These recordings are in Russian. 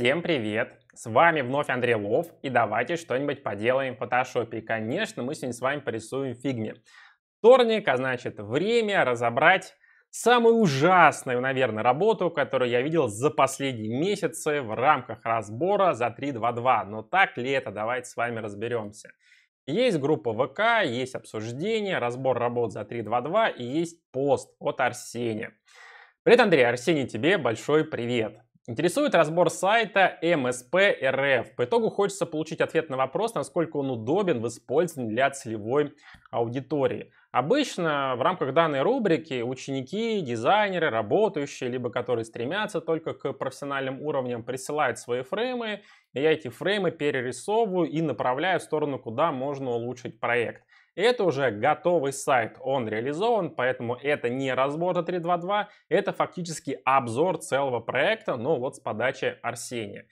Всем привет! С вами вновь Андрей Лов, и давайте что-нибудь поделаем в фотошопе. И, конечно, мы сегодня с вами порисуем фигни. Вторник, а значит время разобрать самую ужасную, наверное, работу, которую я видел за последние месяцы в рамках разбора за 3.2.2. Но так ли это? Давайте с вами разберемся. Есть группа ВК, есть обсуждение, разбор работ за 3.2.2 и есть пост от Арсения. Привет, Андрей, Арсений, тебе большой привет! Интересует разбор сайта MSP.RF. По итогу хочется получить ответ на вопрос, насколько он удобен в использовании для целевой аудитории. Обычно в рамках данной рубрики ученики, дизайнеры, работающие, либо которые стремятся только к профессиональным уровням, присылают свои фреймы, и я эти фреймы перерисовываю и направляю в сторону, куда можно улучшить проект. Это уже готовый сайт, он реализован, поэтому это не разработка 3.2.2, это фактически обзор целого проекта, но вот с подачи Арсения.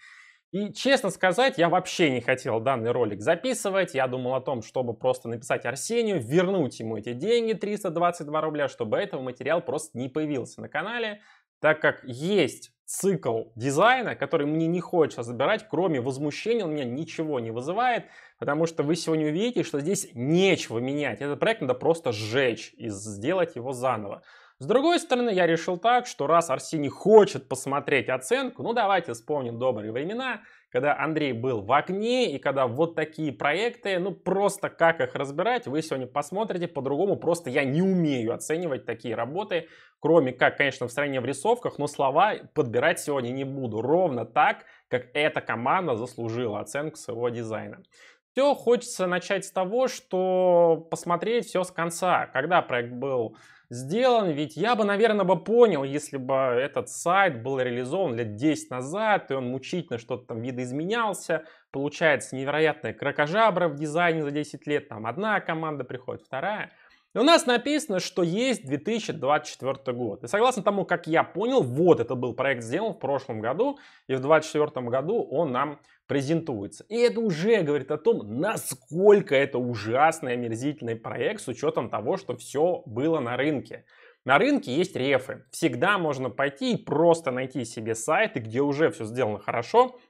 И, честно сказать, я вообще не хотел данный ролик записывать. Я думал о том, чтобы просто написать Арсению, вернуть ему эти деньги, 322 рубля, чтобы этого материал просто не появился на канале, так как есть цикл дизайна, который мне не хочется забирать, кроме возмущения он меня ничего не вызывает, потому что вы сегодня увидите, что здесь нечего менять. Этот проект надо просто сжечь и сделать его заново. С другой стороны, я решил так, что раз Арсений хочет посмотреть оценку, ну давайте вспомним добрые времена – когда Андрей был в окне и когда вот такие проекты, ну просто как их разбирать, вы сегодня посмотрите, по-другому просто я не умею оценивать такие работы, кроме как, конечно, в стране в рисовках, но слова подбирать сегодня не буду, ровно так, как эта команда заслужила оценку своего дизайна. Все, хочется начать с того, что посмотреть все с конца, когда проект был сделан, ведь я бы, наверное, бы понял, если бы этот сайт был реализован лет 10 назад, и он мучительно что-то там видоизменялся, получается невероятная кракожабра в дизайне за 10 лет, там одна команда приходит, вторая. И у нас написано, что есть 2024 год. И согласно тому, как я понял, вот это был проект сделан в прошлом году, и в 2024 году он нам презентуется. И это уже говорит о том, насколько это ужасный, омерзительный проект с учетом того, что все было на рынке. На рынке есть рефы. Всегда можно пойти и просто найти себе сайты, где уже все сделано хорошо,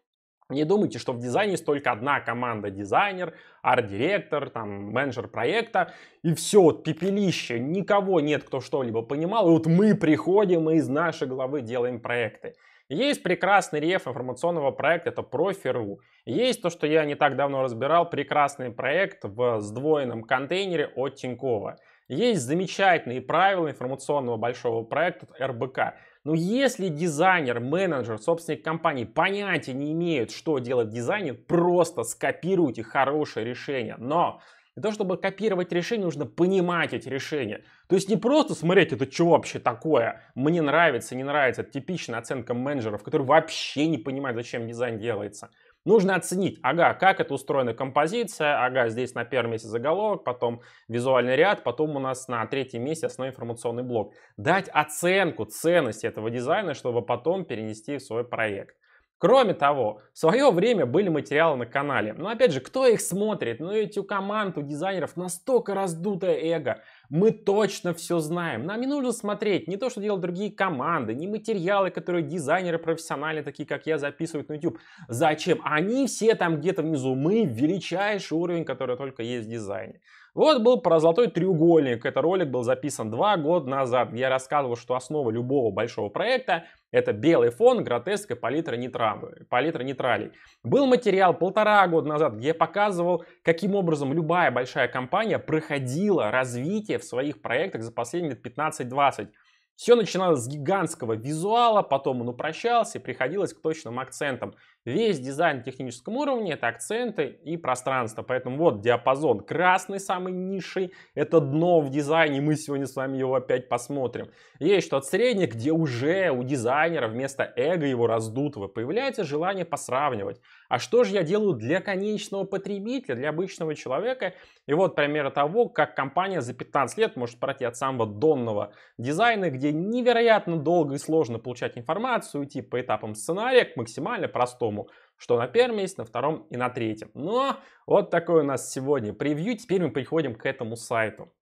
не думайте, что в дизайне есть только одна команда дизайнер, арт-директор, там, менеджер проекта, и все, вот пепелище, никого нет, кто что-либо понимал, и вот мы приходим и из нашей головы делаем проекты. Есть прекрасный реф информационного проекта, это профи.ру. Есть то, что я не так давно разбирал, прекрасный проект в сдвоенном контейнере от Тинькова. Есть замечательные правила информационного большого проекта РБК. Но если дизайнер, менеджер, собственник компании понятия не имеют, что делать дизайнер, просто скопируйте хорошее решение. Но для того, чтобы копировать решения, нужно понимать эти решения. То есть не просто смотреть, это что вообще такое, мне нравится, не нравится. Это типичная оценка менеджеров, которые вообще не понимают, зачем дизайн делается. Нужно оценить, ага, как это устроена композиция, ага, здесь на первом месте заголовок, потом визуальный ряд, потом у нас на третьем месте основной информационный блок. Дать оценку ценности этого дизайна, чтобы потом перенести в свой проект. Кроме того, в свое время были материалы на канале, но опять же, кто их смотрит? Ну ведь у команд, у дизайнеров настолько раздутое эго. Мы точно все знаем. Нам не нужно смотреть не то, что делают другие команды, не материалы, которые дизайнеры профессиональные, такие как я, записывают на YouTube. Зачем? Они все там где-то внизу. Мы величайший уровень, который только есть в дизайне. Вот был про золотой треугольник. Это ролик был записан два года назад. Я рассказывал, что основа любого большого проекта это белый фон, гротеск и палитра, нейтралы, палитра нейтралей. Был материал полтора года назад, где я показывал, каким образом любая большая компания проходила развитие в своих проектах за последние 15-20. Все начиналось с гигантского визуала, потом он упрощался и приходилось к точным акцентам. Весь дизайн на техническом уровне это акценты и пространство. Поэтому вот диапазон красный самый низший. Это дно в дизайне. Мы сегодня с вами его опять посмотрим. Есть что-то среднее, где уже у дизайнера вместо эго его раздутого появляется желание посравнивать а что же я делаю для конечного потребителя, для обычного человека. И вот пример того, как компания за 15 лет может пройти от самого донного дизайна, где невероятно долго и сложно получать информацию, идти по этапам сценария к максимально простому, что на первом месте, на втором и на третьем. Но вот такой у нас сегодня превью. Теперь мы приходим к этому сайту.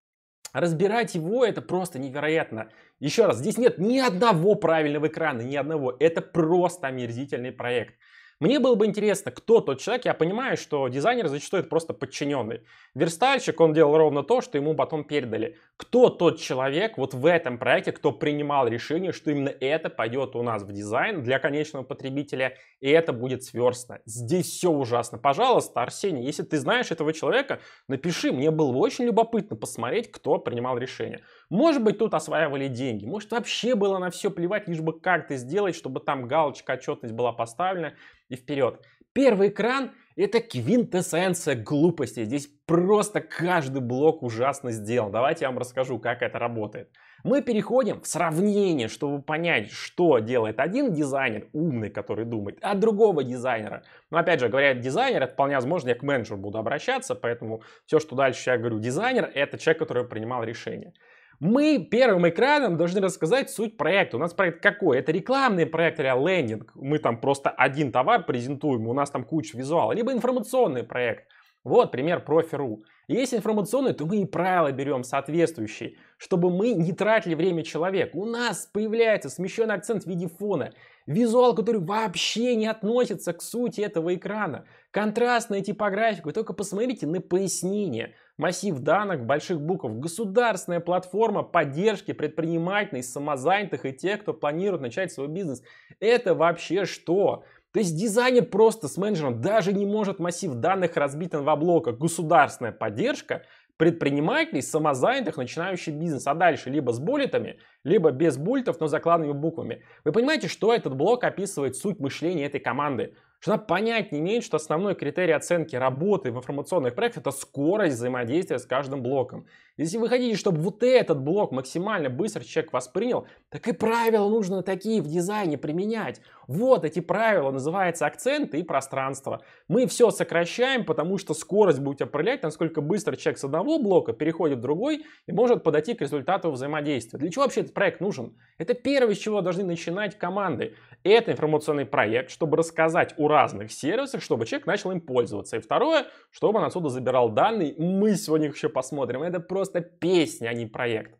Разбирать его это просто невероятно. Еще раз, здесь нет ни одного правильного экрана, ни одного. Это просто омерзительный проект. Мне было бы интересно, кто тот человек. Я понимаю, что дизайнер зачастую это просто подчиненный. Верстальщик, он делал ровно то, что ему потом передали. Кто тот человек вот в этом проекте, кто принимал решение, что именно это пойдет у нас в дизайн для конечного потребителя, и это будет сверстно. Здесь все ужасно. Пожалуйста, Арсений, если ты знаешь этого человека, напиши. Мне было бы очень любопытно посмотреть, кто принимал решение. Может быть, тут осваивали деньги. Может, вообще было на все плевать, лишь бы карты сделать, чтобы там галочка отчетность была поставлена и вперед. Первый экран – это квинтэссенция глупости. Здесь просто каждый блок ужасно сделан. Давайте я вам расскажу, как это работает. Мы переходим в сравнение, чтобы понять, что делает один дизайнер, умный, который думает, а другого дизайнера. Но опять же, говоря дизайнер, это вполне возможно, я к менеджеру буду обращаться, поэтому все, что дальше я говорю, дизайнер, это человек, который принимал решение. Мы первым экраном должны рассказать суть проекта. У нас проект какой? Это рекламный проект или лендинг. Мы там просто один товар презентуем, у нас там куча визуала. Либо информационный проект. Вот пример профи.ру. Если информационный, то мы и правила берем соответствующие, чтобы мы не тратили время человека. У нас появляется смещенный акцент в виде фона, визуал, который вообще не относится к сути этого экрана, контрастная типографика. Вы только посмотрите на пояснение. Массив данных больших букв. Государственная платформа поддержки предпринимателей, самозанятых и тех, кто планирует начать свой бизнес. Это вообще что? То есть дизайнер просто с менеджером даже не может массив данных разбить на два блока. Государственная поддержка предпринимателей, самозанятых, начинающий бизнес. А дальше либо с буллетами, либо без буллетов, но закладными буквами. Вы понимаете, что этот блок описывает суть мышления этой команды? что надо понять не менее, что основной критерий оценки работы в информационных проектах это скорость взаимодействия с каждым блоком. Если вы хотите, чтобы вот этот блок максимально быстро человек воспринял, так и правила нужно такие в дизайне применять. Вот эти правила называются акценты и пространство. Мы все сокращаем, потому что скорость будет определять, насколько быстро человек с одного блока переходит в другой и может подойти к результату взаимодействия. Для чего вообще этот проект нужен? Это первое, с чего должны начинать команды. Это информационный проект, чтобы рассказать о разных сервисах, чтобы человек начал им пользоваться. И второе, чтобы он отсюда забирал данные. Мы сегодня их еще посмотрим. Это просто песня, а не проект.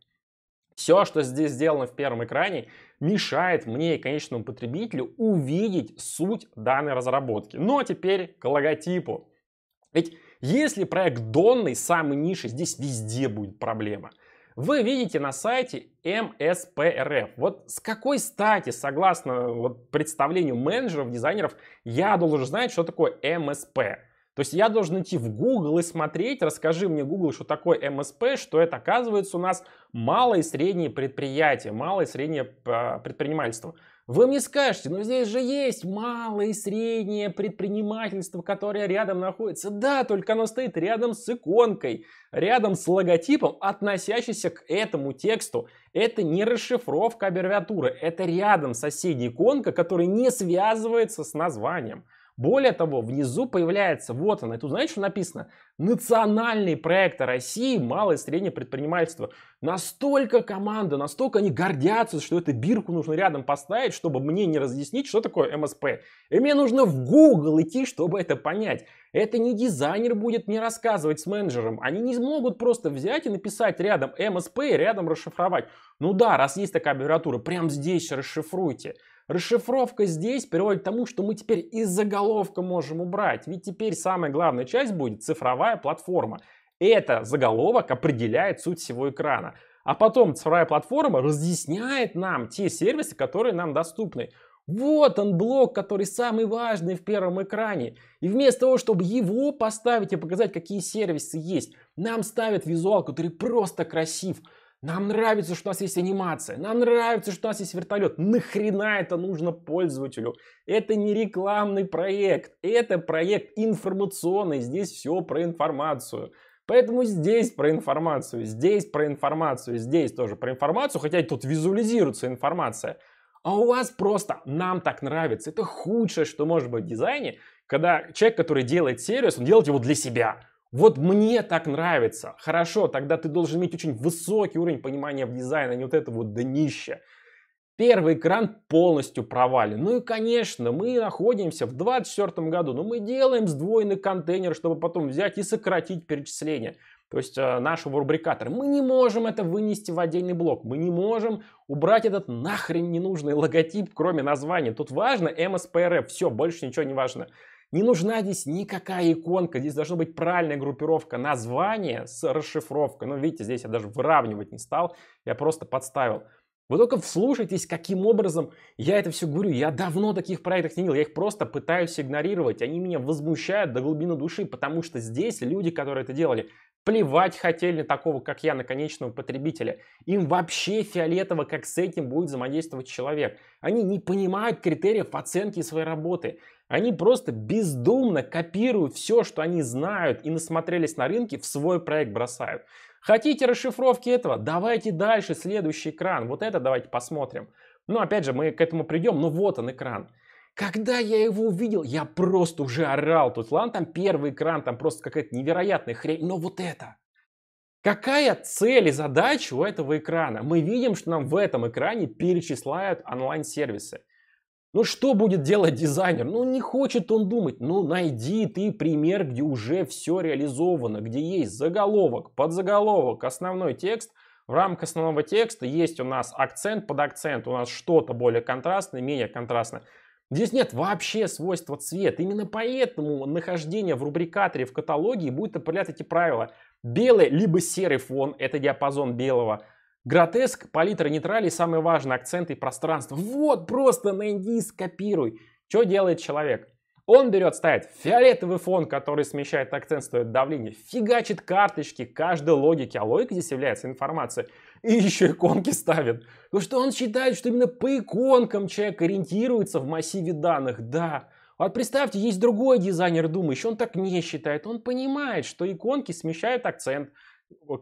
Все, что здесь сделано в первом экране, мешает мне и конечному потребителю увидеть суть данной разработки. Но теперь к логотипу. Ведь если проект донный, самый ниши, здесь везде будет проблема вы видите на сайте МСПРФ. Эм. Вот с какой стати, согласно вот представлению менеджеров, дизайнеров, я должен знать, что такое МСП? То есть я должен идти в Google и смотреть, расскажи мне, Google, что такое МСП, что это оказывается у нас малое и среднее предприятие, малое и среднее а, предпринимательство. Вы мне скажете, но «Ну, здесь же есть малое и среднее предпринимательство, которое рядом находится. Да, только оно стоит рядом с иконкой, рядом с логотипом, относящийся к этому тексту. Это не расшифровка аббревиатуры, это рядом соседняя иконка, которая не связывается с названием. Более того, внизу появляется, вот она, тут знаете, что написано? национальный проект России, малое и среднее предпринимательство. Настолько команда, настолько они гордятся, что эту бирку нужно рядом поставить, чтобы мне не разъяснить, что такое МСП. И мне нужно в Google идти, чтобы это понять. Это не дизайнер будет мне рассказывать с менеджером. Они не смогут просто взять и написать рядом МСП и рядом расшифровать. Ну да, раз есть такая аббревиатура, прям здесь расшифруйте. Расшифровка здесь приводит к тому, что мы теперь из заголовка можем убрать. Ведь теперь самая главная часть будет цифровая платформа. Это заголовок определяет суть всего экрана. А потом цифровая платформа разъясняет нам те сервисы, которые нам доступны. Вот он блок, который самый важный в первом экране. И вместо того, чтобы его поставить и показать, какие сервисы есть, нам ставят визуал, который просто красив. Нам нравится, что у нас есть анимация. Нам нравится, что у нас есть вертолет. Нахрена это нужно пользователю? Это не рекламный проект. Это проект информационный. Здесь все про информацию. Поэтому здесь про информацию, здесь про информацию, здесь тоже про информацию, хотя тут визуализируется информация. А у вас просто нам так нравится. Это худшее, что может быть в дизайне, когда человек, который делает сервис, он делает его для себя. Вот мне так нравится. Хорошо, тогда ты должен иметь очень высокий уровень понимания в дизайне, а не вот это вот днище. Первый экран полностью провален. Ну и, конечно, мы находимся в 2024 году, но ну, мы делаем сдвоенный контейнер, чтобы потом взять и сократить перечисление. То есть э, нашего рубрикатора. Мы не можем это вынести в отдельный блок. Мы не можем убрать этот нахрен ненужный логотип, кроме названия. Тут важно MSPRF. Все, больше ничего не важно. Не нужна здесь никакая иконка, здесь должна быть правильная группировка названия с расшифровкой. Ну, видите, здесь я даже выравнивать не стал, я просто подставил. Вы только вслушайтесь, каким образом я это все говорю. Я давно таких проектов не видел, я их просто пытаюсь игнорировать. Они меня возмущают до глубины души, потому что здесь люди, которые это делали, плевать хотели на такого, как я, на конечного потребителя. Им вообще фиолетово, как с этим будет взаимодействовать человек. Они не понимают критериев оценки своей работы. Они просто бездумно копируют все, что они знают и насмотрелись на рынке, в свой проект бросают. Хотите расшифровки этого? Давайте дальше, следующий экран. Вот это давайте посмотрим. Ну, опять же, мы к этому придем, но вот он экран. Когда я его увидел, я просто уже орал. Тут ладно, там первый экран, там просто какая-то невероятная хрень, но вот это. Какая цель и задача у этого экрана? Мы видим, что нам в этом экране перечисляют онлайн-сервисы. Ну что будет делать дизайнер? Ну не хочет он думать. Ну найди ты пример, где уже все реализовано, где есть заголовок, подзаголовок, основной текст. В рамках основного текста есть у нас акцент, под акцент у нас что-то более контрастное, менее контрастное. Здесь нет вообще свойства цвет. Именно поэтому нахождение в рубрикаторе в каталоге будет определять эти правила. Белый либо серый фон, это диапазон белого. Гротеск, палитра нейтралей, самое важное, акценты и пространство. Вот просто на ND скопируй. Что делает человек? Он берет, ставит фиолетовый фон, который смещает акцент, стоит давление, фигачит карточки каждой логики, а логика здесь является информация, и еще иконки ставит. Потому что он считает, что именно по иконкам человек ориентируется в массиве данных, да. Вот представьте, есть другой дизайнер думающий, он так не считает, он понимает, что иконки смещают акцент,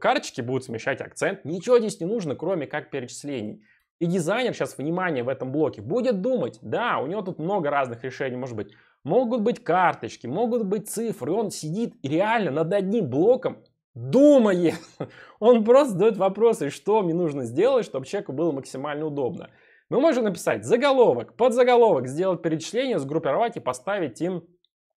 карточки будут смещать акцент. Ничего здесь не нужно, кроме как перечислений. И дизайнер сейчас, внимание, в этом блоке будет думать, да, у него тут много разных решений может быть. Могут быть карточки, могут быть цифры. И он сидит реально над одним блоком думает. Он просто задает вопросы, что мне нужно сделать, чтобы человеку было максимально удобно. Мы можем написать заголовок, подзаголовок, сделать перечисление, сгруппировать и поставить им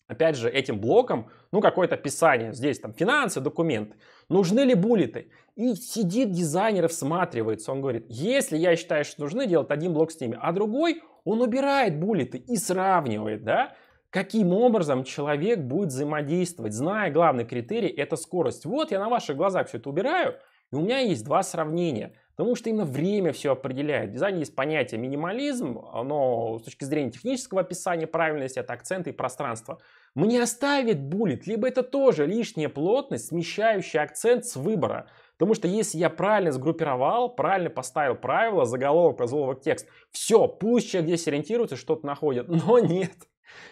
опять же, этим блоком, ну, какое-то описание. Здесь там финансы, документы. Нужны ли буллеты? И сидит дизайнер и всматривается. Он говорит, если я считаю, что нужны, делать один блок с ними, а другой он убирает буллеты и сравнивает, да, каким образом человек будет взаимодействовать, зная главный критерий, это скорость. Вот я на ваших глазах все это убираю, и у меня есть два сравнения. Потому что именно время все определяет. В дизайне есть понятие минимализм, но с точки зрения технического описания правильность это акценты и пространство мне оставит булит, либо это тоже лишняя плотность, смещающая акцент с выбора. Потому что если я правильно сгруппировал, правильно поставил правила, заголовок, заголовок, текст, все, пусть человек здесь ориентируется, что-то находит, но нет.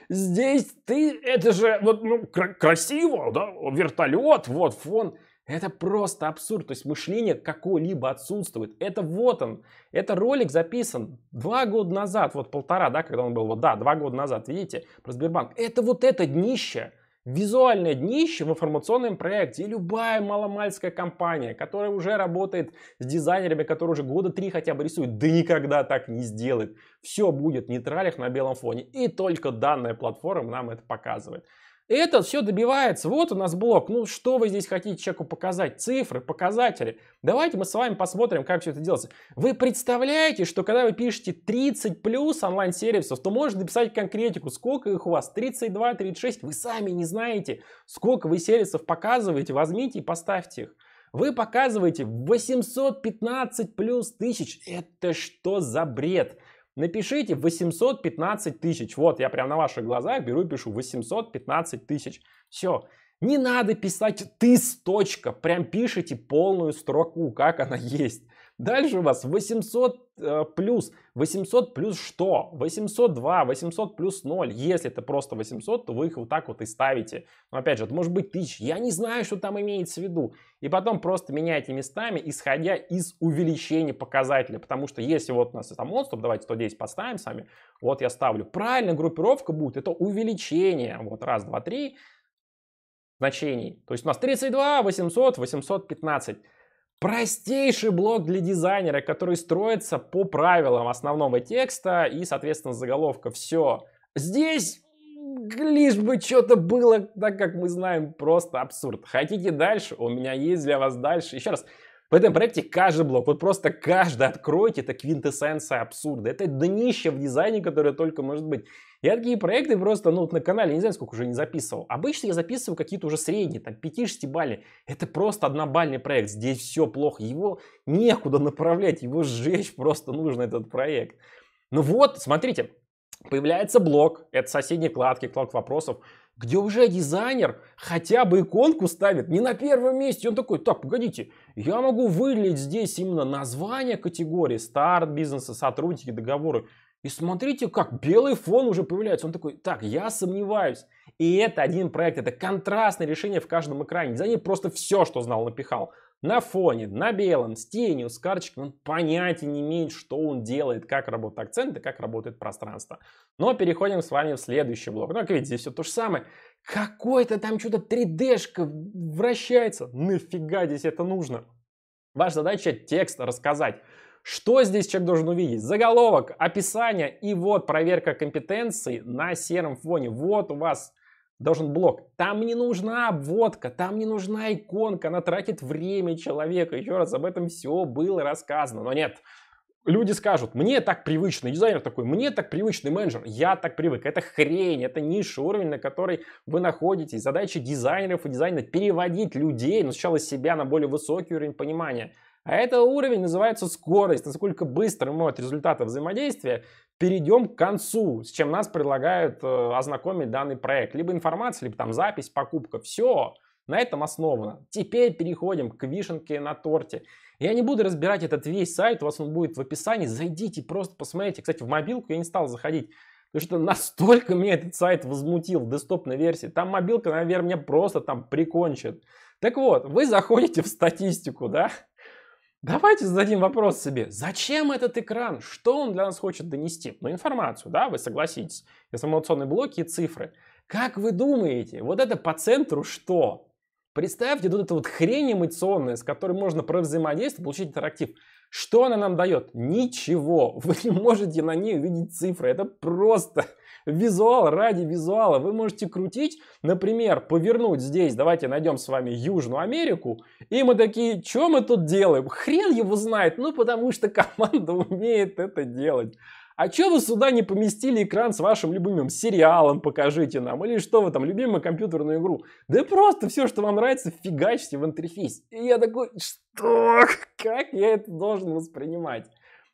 Здесь ты, это же вот, ну, красиво, да, вертолет, вот фон. Это просто абсурд. То есть мышление какое-либо отсутствует. Это вот он. Это ролик записан два года назад, вот полтора, да, когда он был, вот да, два года назад, видите, про Сбербанк. Это вот это днище. Визуальное днище в информационном проекте и любая маломальская компания, которая уже работает с дизайнерами, которые уже года три хотя бы рисуют, да никогда так не сделает. Все будет в нейтралях на белом фоне. И только данная платформа нам это показывает. Этот все добивается. Вот у нас блок. Ну, что вы здесь хотите человеку показать? Цифры, показатели. Давайте мы с вами посмотрим, как все это делается. Вы представляете, что когда вы пишете 30 плюс онлайн-сервисов, то можете написать конкретику, сколько их у вас, 32, 36. Вы сами не знаете, сколько вы сервисов показываете. Возьмите и поставьте их. Вы показываете 815 плюс тысяч. Это что за бред? Напишите 815 тысяч. Вот, я прям на ваших глазах беру и пишу 815 тысяч. Все. Не надо писать тыс, точка. Прям пишите полную строку, как она есть. Дальше у вас 800 э, плюс. 800 плюс что? 802, 800 плюс 0. Если это просто 800, то вы их вот так вот и ставите. Но опять же, это может быть 1000. Я не знаю, что там имеется в виду. И потом просто меняйте местами, исходя из увеличения показателя. Потому что если вот у нас это отступ, давайте 110 поставим сами. Вот я ставлю. Правильная группировка будет. Это увеличение. Вот раз, два, три значений. То есть у нас 32, 800, 815. Простейший блок для дизайнера, который строится по правилам основного текста и, соответственно, заголовка «Все». Здесь лишь бы что-то было, так как мы знаем, просто абсурд. Хотите дальше? У меня есть для вас дальше. Еще раз, в этом проекте каждый блок, вот просто каждый откройте, это квинтэссенция абсурда. Это днище в дизайне, которое только может быть. Я такие проекты просто, ну, вот на канале, не знаю, сколько уже не записывал. Обычно я записываю какие-то уже средние, там, 5-6 балли. Это просто однобальный проект. Здесь все плохо. Его некуда направлять, его сжечь просто нужно, этот проект. Ну вот, смотрите, появляется блок, это соседние кладки, кладка вопросов, где уже дизайнер хотя бы иконку ставит не на первом месте. Он такой, так, погодите, я могу выделить здесь именно название категории, старт бизнеса, сотрудники, договоры. И смотрите, как белый фон уже появляется. Он такой, так, я сомневаюсь. И это один проект, это контрастное решение в каждом экране. Дизайнер просто все, что знал, напихал. На фоне, на белом, с тенью, с карточкой. Он понятия не имеет, что он делает, как работают акценты, как работает пространство. Но переходим с вами в следующий блок. Ну, как видите, здесь все то же самое. Какой-то там что-то 3D-шка вращается. Нафига здесь это нужно? Ваша задача текст рассказать. Что здесь человек должен увидеть? Заголовок, описание и вот проверка компетенции на сером фоне. Вот у вас должен блок. Там не нужна обводка, там не нужна иконка, она тратит время человека. Еще раз, об этом все было рассказано, но нет. Люди скажут, мне так привычный дизайнер такой, мне так привычный менеджер, я так привык. Это хрень, это низший уровень, на который вы находитесь. Задача дизайнеров и дизайнеров переводить людей, но сначала себя на более высокий уровень понимания – а этот уровень называется скорость, насколько быстро мы от результата взаимодействия перейдем к концу, с чем нас предлагают э, ознакомить данный проект. Либо информация, либо там запись, покупка. Все на этом основано. Теперь переходим к вишенке на торте. Я не буду разбирать этот весь сайт, у вас он будет в описании. Зайдите, просто посмотрите. Кстати, в мобилку я не стал заходить. Потому что настолько меня этот сайт возмутил в десктопной версии. Там мобилка, наверное, меня просто там прикончит. Так вот, вы заходите в статистику, да? Давайте зададим вопрос себе, зачем этот экран, что он для нас хочет донести? Ну, информацию, да, вы согласитесь, информационные блоки и цифры. Как вы думаете, вот это по центру что? Представьте, тут эта вот хрень эмоциональная, с которой можно провзаимодействовать, получить интерактив. Что она нам дает? Ничего. Вы не можете на ней увидеть цифры. Это просто Визуал ради визуала. Вы можете крутить, например, повернуть здесь, давайте найдем с вами Южную Америку, и мы такие, что мы тут делаем? Хрен его знает, ну потому что команда умеет это делать. А чё вы сюда не поместили экран с вашим любимым сериалом, покажите нам, или что вы там, любимую компьютерную игру? Да просто все, что вам нравится, фигачьте в интерфейс. И я такой, что? Как я это должен воспринимать?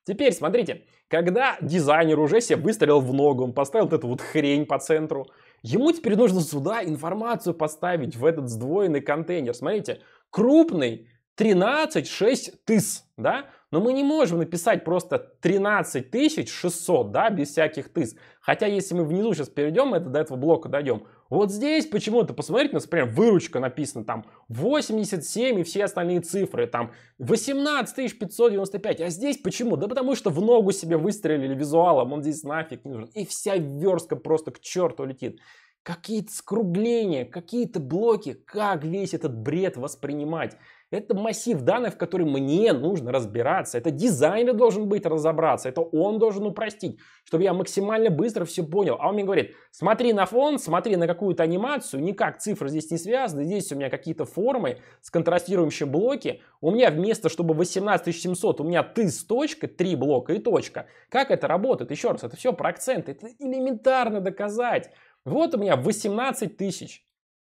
Теперь смотрите, когда дизайнер уже себе выстрелил в ногу, он поставил вот эту вот хрень по центру, ему теперь нужно сюда информацию поставить в этот сдвоенный контейнер. Смотрите, крупный 136 тыс, да? Но мы не можем написать просто 13600, да, без всяких тыс. Хотя если мы внизу сейчас перейдем, это до этого блока дойдем, вот здесь почему-то, посмотрите, например, выручка написана там 87 и все остальные цифры, там 18 595. А здесь почему? Да потому что в ногу себе выстрелили визуалом, он здесь нафиг не нужен. И вся верстка просто к черту летит. Какие-то скругления, какие-то блоки, как весь этот бред воспринимать? Это массив данных, в который мне нужно разбираться. Это дизайнер должен быть разобраться. Это он должен упростить, чтобы я максимально быстро все понял. А он мне говорит, смотри на фон, смотри на какую-то анимацию. Никак цифры здесь не связаны. Здесь у меня какие-то формы с контрастирующими блоки. У меня вместо, чтобы 18700, у меня ты с точкой, три блока и точка. Как это работает? Еще раз, это все про акценты. Это элементарно доказать. Вот у меня 18 тысяч.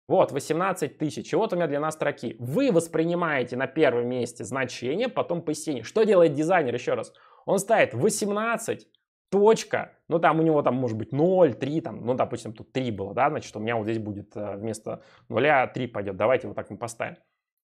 Вот, 18 тысяч. И вот у меня длина строки. Вы воспринимаете на первом месте значение, потом пояснение. Что делает дизайнер, еще раз? Он ставит 18, точка, ну там у него там может быть 0, 3, там, ну допустим тут 3 было, да, значит у меня вот здесь будет э, вместо 0 3 пойдет, давайте вот так мы поставим.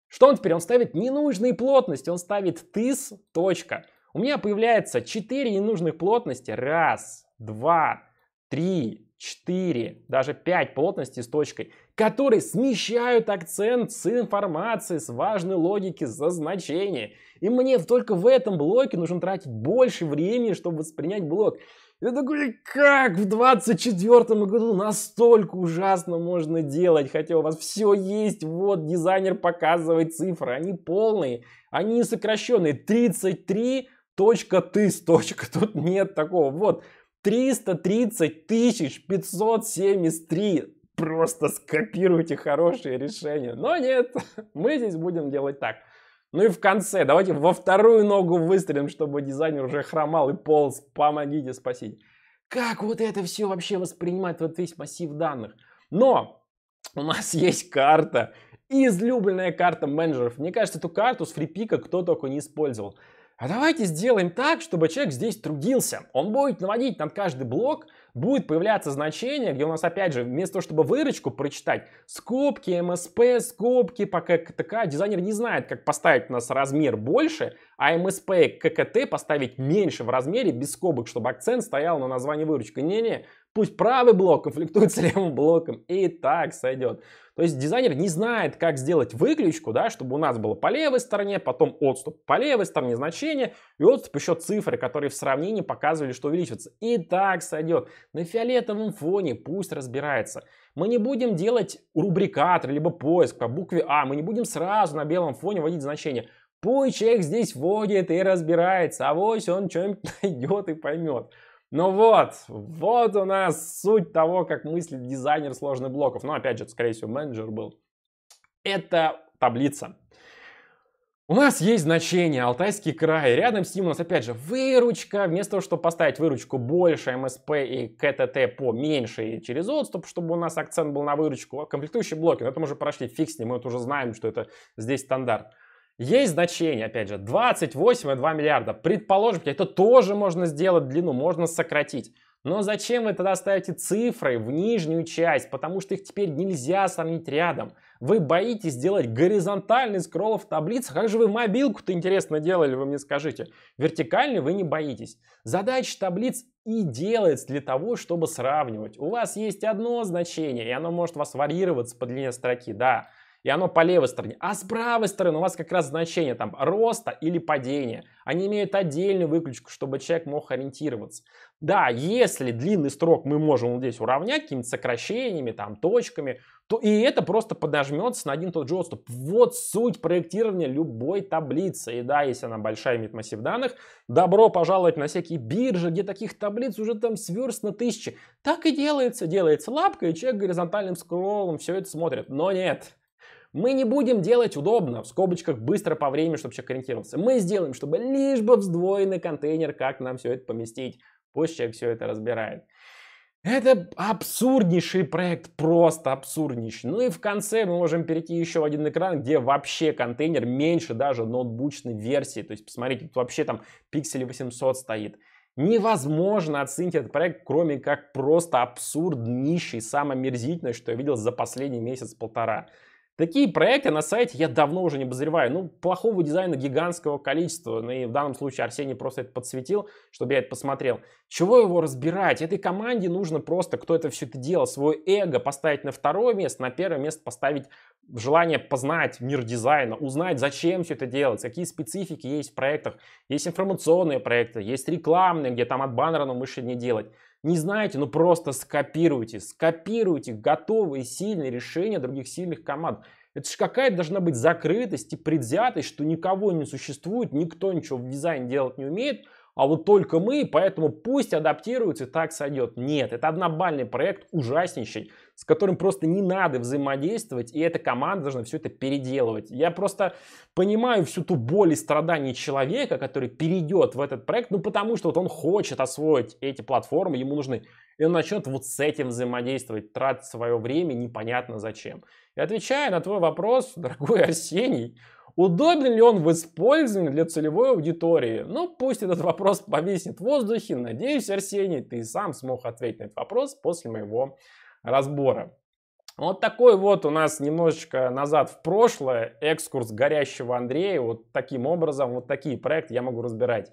Что он теперь? Он ставит ненужные плотности, он ставит тыс, точка. У меня появляется 4 ненужных плотности, раз, два, три, четыре, даже 5 плотностей с точкой которые смещают акцент с информации, с важной логики, со значения. И мне только в этом блоке нужно тратить больше времени, чтобы воспринять блок. Я такой, как в 24 году настолько ужасно можно делать, хотя у вас все есть, вот дизайнер показывает цифры, они полные, они не сокращенные, 33 точка ты точка, тут нет такого, вот 330 тысяч 573 просто скопируйте хорошие решения. Но нет, мы здесь будем делать так. Ну и в конце, давайте во вторую ногу выстрелим, чтобы дизайнер уже хромал и полз. Помогите, спасите. Как вот это все вообще воспринимать, вот весь массив данных? Но у нас есть карта, излюбленная карта менеджеров. Мне кажется, эту карту с фрипика кто только не использовал. А давайте сделаем так, чтобы человек здесь трудился. Он будет наводить над каждый блок, будет появляться значение, где у нас опять же, вместо того, чтобы выручку прочитать, скобки, МСП, скобки, пока КТК, дизайнер не знает, как поставить у нас размер больше, а МСП ККТ поставить меньше в размере, без скобок, чтобы акцент стоял на названии выручки. Не-не, Пусть правый блок конфликтует с левым блоком. И так сойдет. То есть дизайнер не знает, как сделать выключку, да, чтобы у нас было по левой стороне, потом отступ по левой стороне значение, и отступ еще цифры, которые в сравнении показывали, что увеличивается. И так сойдет. На фиолетовом фоне пусть разбирается. Мы не будем делать рубрикатор, либо поиск по букве А. Мы не будем сразу на белом фоне вводить значение. Пусть человек здесь вводит и разбирается, а вось он что-нибудь найдет и поймет. Ну вот, вот у нас суть того, как мыслит дизайнер сложных блоков. Ну опять же, скорее всего, менеджер был. Это таблица. У нас есть значение Алтайский край. Рядом с ним у нас опять же выручка. Вместо того, чтобы поставить выручку больше МСП и КТТ поменьше и через отступ, чтобы у нас акцент был на выручку, комплектующие блоки, но это мы уже прошли, фиг с ним, мы вот уже знаем, что это здесь стандарт. Есть значение, опять же, 28,2 миллиарда. Предположим, это тоже можно сделать длину, можно сократить. Но зачем вы тогда ставите цифры в нижнюю часть? Потому что их теперь нельзя сравнить рядом. Вы боитесь сделать горизонтальный скролл в таблицах. Как же вы мобилку-то интересно делали, вы мне скажите. Вертикальный вы не боитесь. Задача таблиц и делается для того, чтобы сравнивать. У вас есть одно значение, и оно может у вас варьироваться по длине строки, да и оно по левой стороне. А с правой стороны у вас как раз значение там роста или падения. Они имеют отдельную выключку, чтобы человек мог ориентироваться. Да, если длинный строк мы можем вот здесь уравнять какими-то сокращениями, там, точками, то и это просто подожмется на один тот же отступ. Вот суть проектирования любой таблицы. И да, если она большая, имеет массив данных, добро пожаловать на всякие биржи, где таких таблиц уже там сверст на тысячи. Так и делается. Делается лапкой и человек горизонтальным скроллом все это смотрит. Но нет, мы не будем делать удобно, в скобочках быстро по времени, чтобы человек ориентировался. Мы сделаем, чтобы лишь бы вздвоенный контейнер, как нам все это поместить. Пусть человек все это разбирает. Это абсурднейший проект, просто абсурднейший. Ну и в конце мы можем перейти еще в один экран, где вообще контейнер меньше даже ноутбучной версии. То есть, посмотрите, тут вообще там пиксель 800 стоит. Невозможно оценить этот проект, кроме как просто абсурднейший, нищий, самое мерзительное, что я видел за последний месяц-полтора. Такие проекты на сайте я давно уже не обозреваю. Ну, плохого дизайна гигантского количества. Ну, и в данном случае Арсений просто это подсветил, чтобы я это посмотрел. Чего его разбирать? Этой команде нужно просто, кто это все это делал, свое эго поставить на второе место, на первое место поставить желание познать мир дизайна, узнать, зачем все это делать, какие специфики есть в проектах. Есть информационные проекты, есть рекламные, где там от баннера на мыши не делать. Не знаете, ну просто скопируйте. Скопируйте готовые сильные решения других сильных команд. Это же какая-то должна быть закрытость и предвзятость, что никого не существует, никто ничего в дизайне делать не умеет – а вот только мы, поэтому пусть адаптируются и так сойдет. Нет, это однобальный проект, ужаснейший, с которым просто не надо взаимодействовать, и эта команда должна все это переделывать. Я просто понимаю всю ту боль и страдания человека, который перейдет в этот проект, ну потому что вот он хочет освоить эти платформы, ему нужны, и он начнет вот с этим взаимодействовать, тратить свое время непонятно зачем. И отвечая на твой вопрос, дорогой Арсений, Удобен ли он в использовании для целевой аудитории? Ну, пусть этот вопрос повиснет в воздухе. Надеюсь, Арсений, ты сам смог ответить на этот вопрос после моего разбора. Вот такой вот у нас немножечко назад в прошлое экскурс горящего Андрея. Вот таким образом, вот такие проекты я могу разбирать.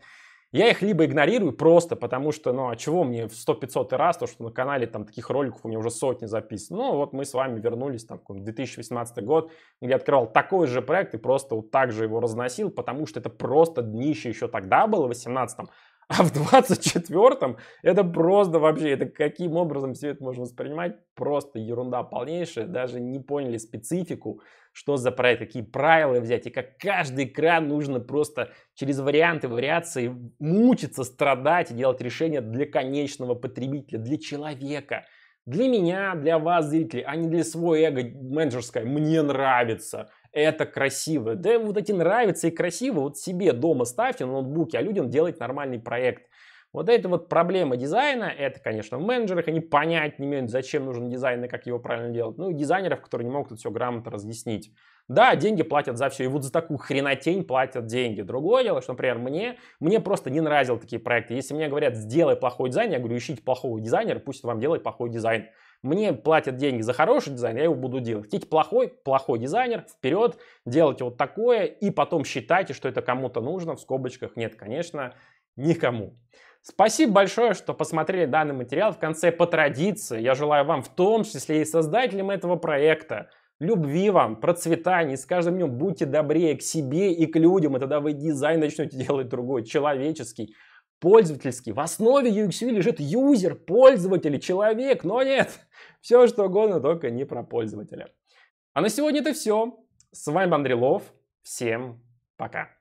Я их либо игнорирую просто потому, что, ну, а чего мне в 100-500 раз, то, что на канале там таких роликов у меня уже сотни записано. Ну, вот мы с вами вернулись там в 2018 год, где открывал такой же проект и просто вот так же его разносил, потому что это просто днище еще тогда было, в 18 -м. А в 24-м это просто вообще, это каким образом все это можно воспринимать? Просто ерунда полнейшая, даже не поняли специфику, что за проект, какие правила взять, и как каждый экран нужно просто через варианты, вариации мучиться, страдать и делать решение для конечного потребителя, для человека, для меня, для вас, зрителей, а не для своего эго менеджерское «мне нравится» это красиво. Да вот эти нравятся и красиво, вот себе дома ставьте на ноутбуке, а людям делать нормальный проект. Вот это вот проблема дизайна, это, конечно, в менеджерах, они понять не имеют, зачем нужен дизайн и как его правильно делать. Ну и дизайнеров, которые не могут это все грамотно разъяснить. Да, деньги платят за все, и вот за такую хренотень платят деньги. Другое дело, что, например, мне, мне просто не нравились такие проекты. Если мне говорят, сделай плохой дизайн, я говорю, ищите плохого дизайнера, пусть вам делает плохой дизайн. Мне платят деньги за хороший дизайн, я его буду делать. Хотите плохой? Плохой дизайнер, вперед, делайте вот такое, и потом считайте, что это кому-то нужно, в скобочках нет, конечно, никому. Спасибо большое, что посмотрели данный материал. В конце по традиции я желаю вам, в том числе и создателям этого проекта, любви вам, процветания. с каждым днем будьте добрее к себе и к людям, и тогда вы дизайн начнете делать другой, человеческий пользовательский. В основе UXUI лежит юзер, пользователь человек. Но нет, все что угодно, только не про пользователя. А на сегодня это все. С вами был Андрей Лов. Всем пока.